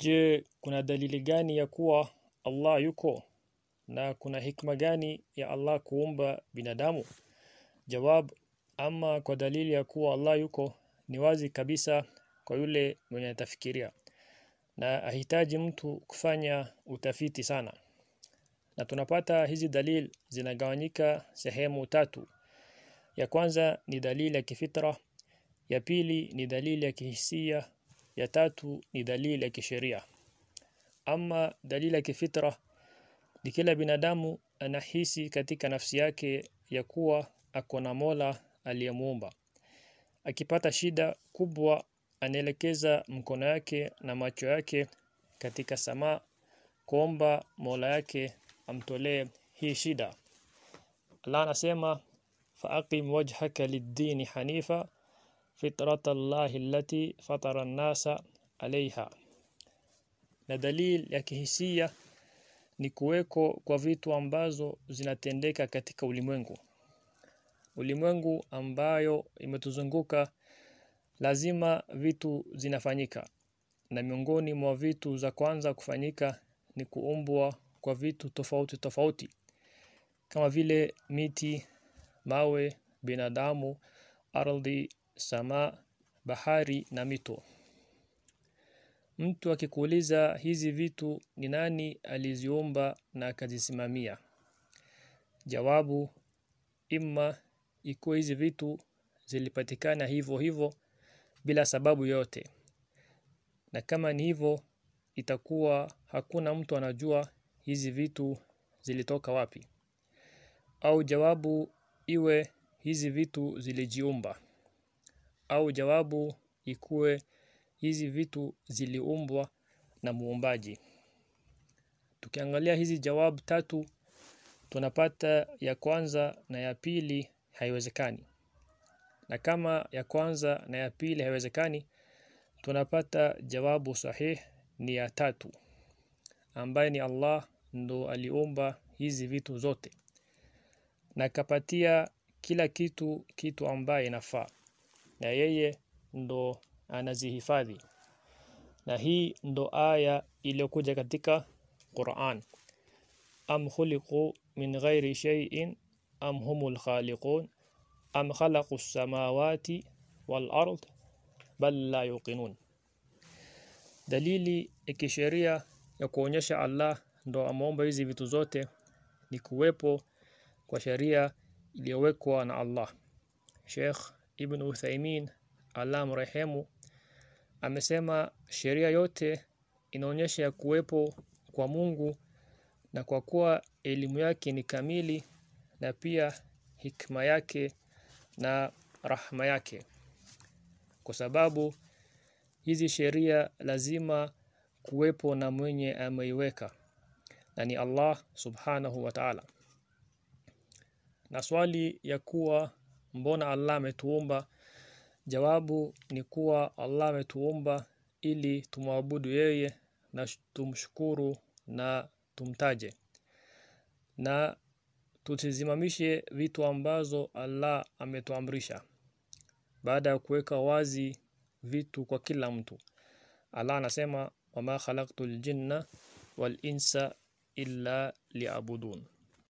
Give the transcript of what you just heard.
Je, kuna dalili gani ya kuwa Allah yuko na kuna hikma gani ya Allah kuumba binadamu? Jawab, ama kwa dalili ya kuwa Allah yuko ni wazi kabisa kwa yule mwenye atafikiria na ahitaji mtu kufanya utafiti sana. Na tunapata hizi dalili zinagawanyika sehemu tatu. Ya kwanza ni dalili ya kifitra, ya pili ni dalili ya kihisia ya tatu ni dalili ya kisheria. Ama dalili ya kifitra ni kila binadamu anahisi katika nafsi yake ya kuwa ako na Mola aliyemuumba. Akipata shida kubwa anaelekeza mkono yake na macho yake katika samaa kuomba Mola yake amtolee hii shida. Allah anasema aqim wajhaka lid din hanifa fitrata llahi allati fatara nnasa alaiha. Na dalili ya kihisia ni kuweko kwa vitu ambazo zinatendeka katika ulimwengu. Ulimwengu ambayo imetuzunguka lazima vitu zinafanyika, na miongoni mwa vitu za kwanza kufanyika ni kuumbwa kwa vitu tofauti tofauti kama vile miti, mawe, binadamu, ardhi samaa, bahari na mito. Mtu akikuuliza hizi vitu ni nani aliziumba na akazisimamia? Jawabu, imma iko hizi vitu zilipatikana hivyo hivyo bila sababu yote, na kama ni hivyo, itakuwa hakuna mtu anajua hizi vitu zilitoka wapi, au jawabu iwe hizi vitu zilijiumba au jawabu ikuwe hizi vitu ziliumbwa na muumbaji. Tukiangalia hizi jawabu tatu tunapata ya kwanza na ya pili haiwezekani. Na kama ya kwanza na ya pili haiwezekani, tunapata jawabu sahih ni ya tatu ambaye ni Allah ndo aliumba hizi vitu zote na kapatia kila kitu kitu ambaye inafaa na yeye ndo anazihifadhi na hii ndo aya iliyokuja katika Qur'an am khuliqu min ghairi shay'in am humul khaliqun am khalaqu samawati wal ard bal la yuqinun dalili ya kisheria ya kuonyesha Allah ndo ameomba hizi vitu zote ni kuwepo kwa sheria iliyowekwa na Allah Sheikh Ibn Uthaimin Allah mrehemu, amesema sheria yote inaonyesha kuwepo kwa Mungu, na kwa kuwa elimu yake ni kamili na pia hikma yake na rahma yake, kwa sababu hizi sheria lazima kuwepo na mwenye ameiweka na ni Allah subhanahu wa ta'ala, na swali ya kuwa Mbona Allah ametuumba? Jawabu ni kuwa Allah ametuumba ili tumwabudu yeye na tumshukuru na tumtaje na tutizimamishe vitu ambazo Allah ametuamrisha. Baada ya kuweka wazi vitu kwa kila mtu, Allah anasema wama khalaqtul jinna wal insa illa liabudun.